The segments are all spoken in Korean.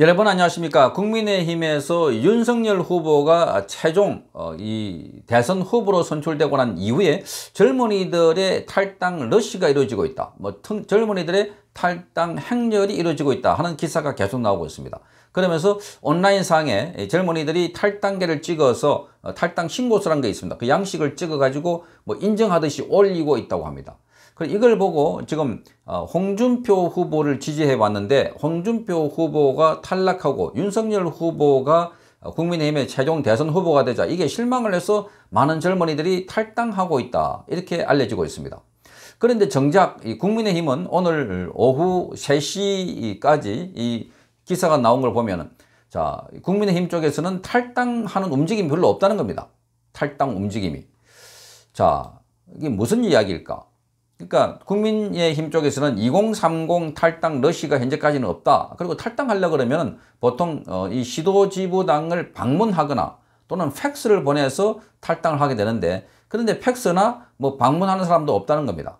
여러분 안녕하십니까 국민의힘에서 윤석열 후보가 최종 어, 이 대선 후보로 선출되고 난 이후에 젊은이들의 탈당 러시가 이루어지고 있다 뭐 젊은이들의 탈당 행렬이 이루어지고 있다 하는 기사가 계속 나오고 있습니다 그러면서 온라인상에 젊은이들이 탈당계를 찍어서 어, 탈당 신고서라는 게 있습니다 그 양식을 찍어 가지고 뭐 인정하듯이 올리고 있다고 합니다 그 이걸 보고 지금 어, 홍준표 후보를 지지해 왔는데 홍준표 후보가 탈락하고 윤석열 후보가 어, 국민의힘의 최종 대선 후보가 되자 이게 실망을 해서 많은 젊은이들이 탈당하고 있다 이렇게 알려지고 있습니다. 그런데 정작 국민의힘은 오늘 오후 3시까지 이 기사가 나온 걸 보면 자 국민의힘 쪽에서는 탈당하는 움직임이 별로 없다는 겁니다. 탈당 움직임이. 자 이게 무슨 이야기일까? 그러니까 국민의힘 쪽에서는 2030 탈당 러시가 현재까지는 없다. 그리고 탈당하려 고 그러면 보통 어, 이 시도지부당을 방문하거나 또는 팩스를 보내서 탈당을 하게 되는데 그런데 팩스나 뭐 방문하는 사람도 없다는 겁니다.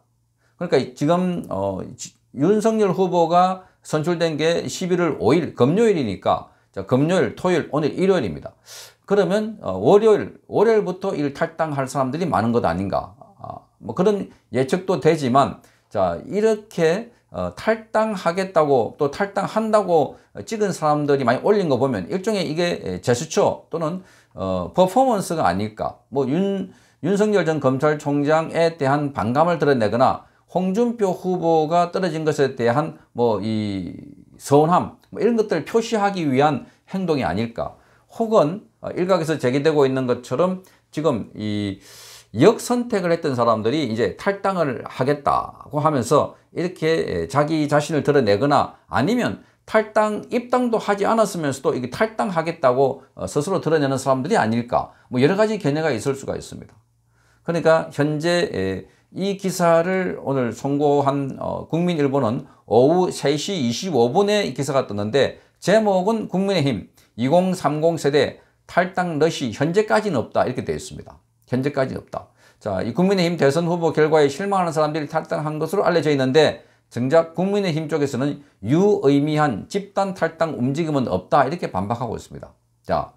그러니까 지금 어, 윤석열 후보가 선출된 게 11월 5일 금요일이니까 자, 금요일, 토요일, 오늘 일요일입니다. 그러면 어, 월요일, 월요일부터 일 탈당할 사람들이 많은 것 아닌가 뭐 그런 예측도 되지만 자 이렇게 어, 탈당하겠다고 또 탈당한다고 찍은 사람들이 많이 올린 거 보면 일종의 이게 제스처 또는 어, 퍼포먼스가 아닐까 뭐 윤, 윤석열 전 검찰총장에 대한 반감을 드러내거나 홍준표 후보가 떨어진 것에 대한 뭐 이 서운함 뭐 이런 것들을 표시하기 위한 행동이 아닐까 혹은 어, 일각에서 제기되고 있는 것처럼 지금 이 역선택을 했던 사람들이 이제 탈당을 하겠다고 하면서 이렇게 예, 자기 자신을 드러내거나 아니면 탈당 입당도 하지 않았으면서도 이게 탈당하겠다고 어, 스스로 드러내는 사람들이 아닐까 뭐 여러 가지 견해가 있을 수가 있습니다. 그러니까 현재 예, 이 기사를 오늘 선고한 어, 국민일보는 오후 3시 25분에 기사가 떴는데 제목은 국민의힘 2030 세대 탈당 러시 현재까지는 없다 이렇게 되어 있습니다. 현재까지 없다. 자, 이 국민의힘 대선 후보 결과에 실망하는 사람들이 탈당한 것으로 알려져 있는데 정작 국민의힘 쪽에서는 유의미한 집단 탈당 움직임은 없다 이렇게 반박하고 있습니다. 자,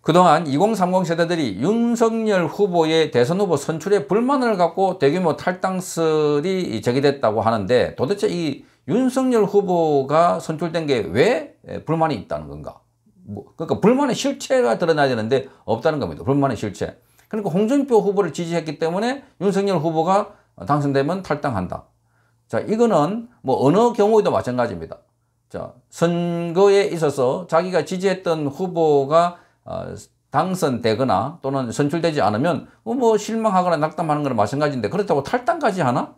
그동안 2030 세대들이 윤석열 후보의 대선 후보 선출에 불만을 갖고 대규모 탈당설이 제기됐다고 하는데 도대체 이 윤석열 후보가 선출된 게 왜 불만이 있다는 건가? 뭐, 그러니까 불만의 실체가 드러나야 되는데 없다는 겁니다. 불만의 실체. 그러니까 홍준표 후보를 지지했기 때문에 윤석열 후보가 당선되면 탈당한다. 자, 이거는 뭐 어느 경우에도 마찬가지입니다. 자, 선거에 있어서 자기가 지지했던 후보가 어, 당선되거나 또는 선출되지 않으면 뭐, 뭐 실망하거나 낙담하는 거 마찬가지인데 그렇다고 탈당까지 하나?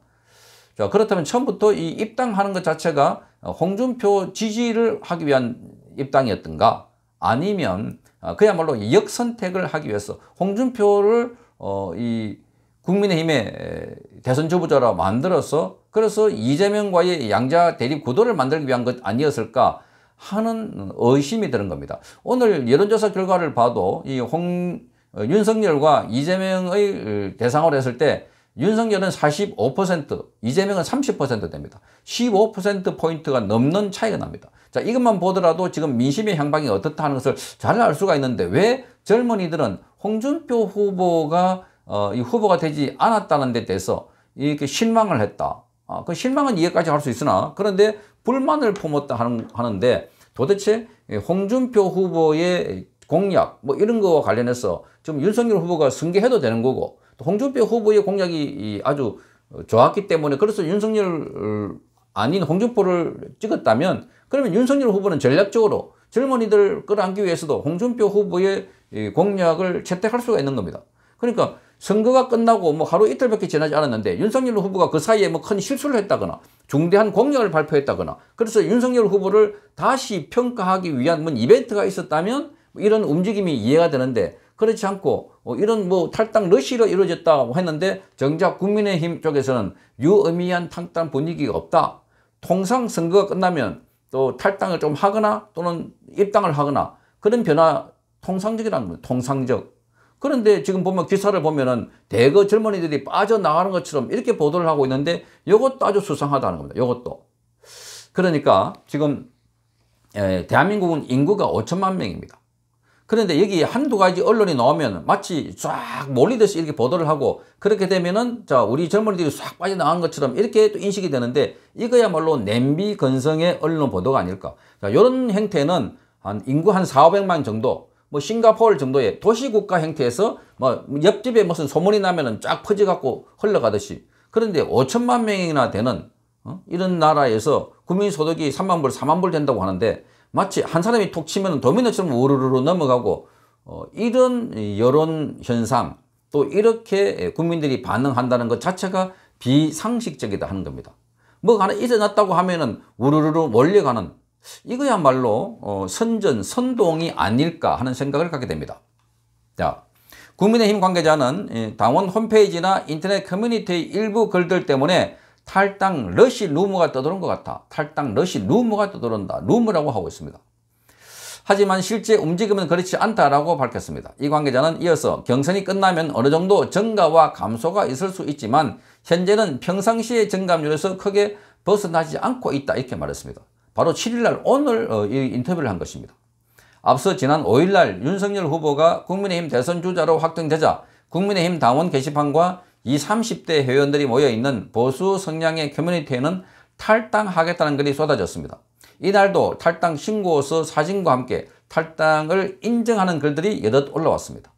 자, 그렇다면 처음부터 이 입당하는 것 자체가 홍준표 지지를 하기 위한 입당이었던가 아니면 아, 그야말로 역선택을 하기 위해서 홍준표를 어, 이 국민의힘의 대선 주부자로 만들어서 그래서 이재명과의 양자 대립 구도를 만들기 위한 것 아니었을까 하는 의심이 드는 겁니다. 오늘 여론조사 결과를 봐도 이 홍, 어, 윤석열과 이재명의 대상으로 했을 때 윤석열은 45%, 이재명은 30% 됩니다. 15%포인트가 넘는 차이가 납니다. 자, 이것만 보더라도 지금 민심의 향방이 어떻다는 것을 잘 알 수가 있는데 왜 젊은이들은 홍준표 후보가 어, 이 후보가 되지 않았다는 데 대해서 이렇게 실망을 했다. 아, 그 실망은 이해까지 할 수 있으나 그런데 불만을 품었다 하는, 하는데 도대체 홍준표 후보의 공약 뭐 이런 거와 관련해서 지금 윤석열 후보가 승계해도 되는 거고 또 홍준표 후보의 공약이 아주 좋았기 때문에 그래서 윤석열 아닌 홍준표를 찍었다면 그러면 윤석열 후보는 전략적으로 젊은이들 끌어안기 위해서도 홍준표 후보의 공약을 채택할 수가 있는 겁니다. 그러니까 선거가 끝나고 뭐 하루 이틀밖에 지나지 않았는데 윤석열 후보가 그 사이에 뭐 큰 실수를 했다거나 중대한 공약을 발표했다거나 그래서 윤석열 후보를 다시 평가하기 위한 뭐 이벤트가 있었다면 뭐 이런 움직임이 이해가 되는데 그렇지 않고 뭐 이런 뭐 탈당 러시로 이루어졌다고 했는데 정작 국민의힘 쪽에서는 유의미한 탈당 분위기가 없다. 통상 선거가 끝나면 또 탈당을 좀 하거나 또는 입당을 하거나 그런 변화 통상적이라는 거예요. 통상적. 그런데 지금 보면 기사를 보면은 대거 젊은이들이 빠져나가는 것처럼 이렇게 보도를 하고 있는데 이것도 아주 수상하다는 겁니다. 이것도. 그러니까 지금 예, 대한민국은 인구가 5천만 명입니다. 그런데 여기 한두 가지 언론이 나오면 마치 쫙 몰리듯이 이렇게 보도를 하고 그렇게 되면은 자 우리 젊은이들이 싹 빠져나간 것처럼 이렇게 또 인식이 되는데 이거야말로 냄비 건성의 언론 보도가 아닐까 자 이런 행태는한 인구 한 4, 500만 정도 뭐 싱가포르 정도의 도시국가 형태에서 뭐 옆집에 무슨 소문이 나면은 쫙 퍼져갖고 흘러가듯이 그런데 5천만 명이나 되는 어? 이런 나라에서 국민소득이 3만 불, 4만 불 된다고 하는데 마치 한 사람이 톡 치면 도미노처럼 우르르 넘어가고 어, 이런 여론 현상 또 이렇게 국민들이 반응한다는 것 자체가 비상식적이다 하는 겁니다. 뭐가 하나 잊어놨다고 하면은 우르르 몰려가는 이거야말로 어, 선전, 선동이 아닐까 하는 생각을 갖게 됩니다. 자, 국민의힘 관계자는 예, 당원 홈페이지나 인터넷 커뮤니티의 일부 글들 때문에 탈당 러시 루머가 떠도는 것 같아. 탈당 러시 루머가 떠도는다. 루머라고 하고 있습니다. 하지만 실제 움직임은 그렇지 않다라고 밝혔습니다. 이 관계자는 이어서 경선이 끝나면 어느 정도 증가와 감소가 있을 수 있지만 현재는 평상시의 증감률에서 크게 벗어나지 않고 있다 이렇게 말했습니다. 바로 7일날 오늘 어, 인터뷰를 한 것입니다. 앞서 지난 5일날 윤석열 후보가 국민의힘 대선 주자로 확정되자 국민의힘 당원 게시판과 이 30대 회원들이 모여있는 보수 성향의 커뮤니티에는 탈당하겠다는 글이 쏟아졌습니다. 이날도 탈당 신고서 사진과 함께 탈당을 인정하는 글들이 여럿 올라왔습니다.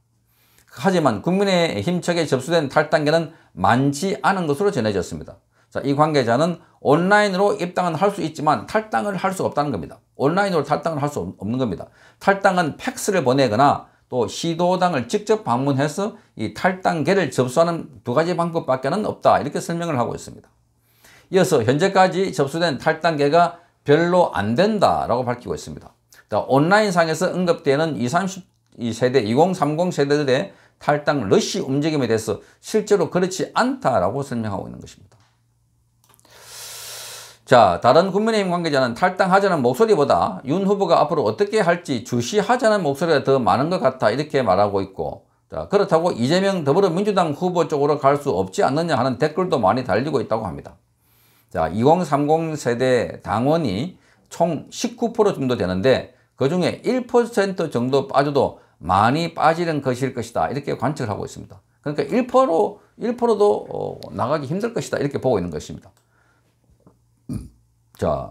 하지만 국민의힘 측에 접수된 탈당계는 많지 않은 것으로 전해졌습니다. 자, 이 관계자는 온라인으로 입당은 할 수 있지만 탈당을 할 수 없다는 겁니다. 온라인으로 탈당을 할 수 없는 겁니다. 탈당은 팩스를 보내거나 또 시도당을 직접 방문해서 이 탈당계를 접수하는 두 가지 방법밖에 는 없다 이렇게 설명을 하고 있습니다. 이어서 현재까지 접수된 탈당계가 별로 안 된다라고 밝히고 있습니다. 온라인상에서 언급되는 20, 30세대, 2030 세대들의 탈당 러쉬 움직임에 대해서 실제로 그렇지 않다라고 설명하고 있는 것입니다. 자, 다른 국민의힘 관계자는 탈당하자는 목소리보다 윤 후보가 앞으로 어떻게 할지 주시하자는 목소리가 더 많은 것 같아 이렇게 말하고 있고 자, 그렇다고 이재명 더불어민주당 후보 쪽으로 갈 수 없지 않느냐 하는 댓글도 많이 달리고 있다고 합니다. 자, 2030 세대 당원이 총 19% 정도 되는데 그 중에 1% 정도 빠져도 많이 빠지는 것일 것이다. 이렇게 관측을 하고 있습니다. 그러니까 1%, 1%도 어, 나가기 힘들 것이다. 이렇게 보고 있는 것입니다. 자,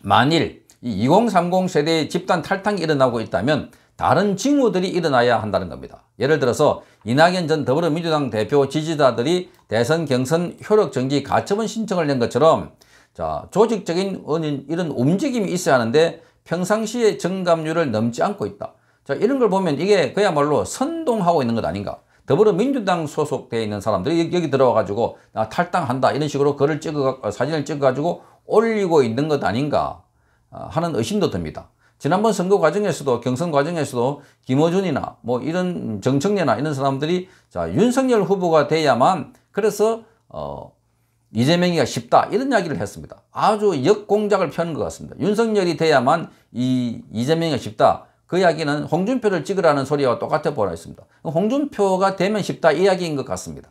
만일 이2030 세대의 집단 탈당이 일어나고 있다면 다른 징후들이 일어나야 한다는 겁니다. 예를 들어서 이낙연 전 더불어민주당 대표 지지자들이 대선 경선 효력 정지 가처분 신청을 낸 것처럼 자 조직적인 이런 움직임이 있어야 하는데 평상시에증감률을 넘지 않고 있다. 자 이런 걸 보면 이게 그야말로 선동하고 있는 것 아닌가. 더불어민주당 소속되어 있는 사람들이 여기 들어와 가지고 나 탈당한다 이런 식으로 글을 찍어 사진을 찍어 가지고 올리고 있는 것 아닌가 어, 하는 의심도 듭니다. 지난번 선거 과정에서도 경선 과정에서도 김어준이나 뭐 이런 정청래나 이런 사람들이 자 윤석열 후보가 돼야만 그래서 어 이재명이가 쉽다 이런 이야기를 했습니다. 아주 역공작을 펴는 것 같습니다. 윤석열이 돼야만 이 이재명이가 쉽다. 그 이야기는 홍준표를 찍으라는 소리와 똑같아 보여 있습니다. 홍준표가 되면 쉽다 이야기인 것 같습니다.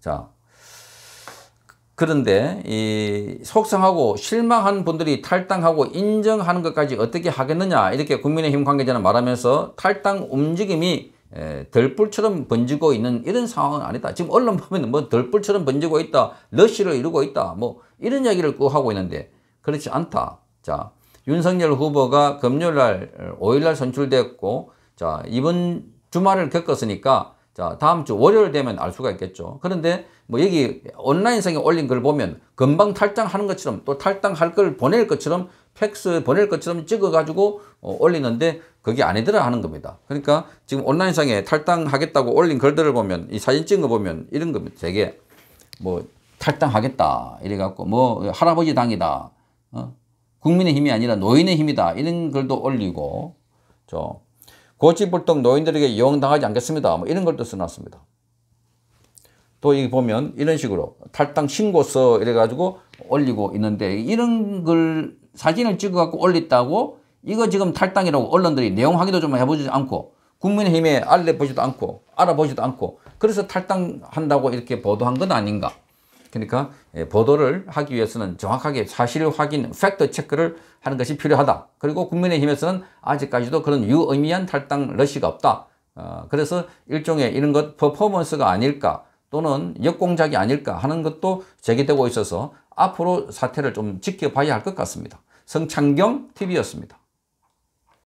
자, 그런데 이 속상하고 실망한 분들이 탈당하고 인정하는 것까지 어떻게 하겠느냐 이렇게 국민의힘 관계자는 말하면서 탈당 움직임이 덜불처럼 번지고 있는 이런 상황은 아니다. 지금 언론 보면 뭐 덜불처럼 번지고 있다. 러쉬를 이루고 있다. 뭐 이런 이야기를 꾸 하고 있는데 그렇지 않다. 자 윤석열 후보가 금요일날 5일날 어, 선출됐고 자 이번 주말을 겪었으니까 자 다음 주 월요일 되면 알 수가 있겠죠. 그런데 뭐 여기 온라인상에 올린 걸 보면 금방 탈당하는 것처럼 또 탈당할 걸 보낼 것처럼 팩스 보낼 것처럼 찍어가지고 어, 올리는데 그게 아니더라 하는 겁니다. 그러니까 지금 온라인상에 탈당하겠다고 올린 글들을 보면 이 사진 찍은 거 보면 이런 겁니다. 되게 뭐 탈당하겠다 이래갖고 뭐 할아버지 당이다. 어? 국민의 힘이 아니라 노인의 힘이다. 이런 글도 올리고 저 고치불통 노인들에게 이용당하지 않겠습니다. 뭐 이런 걸도 써놨습니다. 또 여기 보면 이런 식으로 탈당 신고서 이래가지고 올리고 있는데 이런 걸 사진을 찍어갖고 올렸다고 이거 지금 탈당이라고 언론들이 내용 확인도 좀해보지 않고 국민의힘에 알려보지도 않고 알아보지도 않고 그래서 탈당한다고 이렇게 보도한 건 아닌가 그러니까 예, 보도를 하기 위해서는 정확하게 사실 확인, 팩트 체크를 하는 것이 필요하다. 그리고 국민의힘에서는 아직까지도 그런 유의미한 탈당 러시가 없다. 어, 그래서 일종의 이런 것 퍼포먼스가 아닐까 또는 역공작이 아닐까 하는 것도 제기되고 있어서 앞으로 사태를 좀 지켜봐야 할 것 같습니다. 성창경 TV였습니다.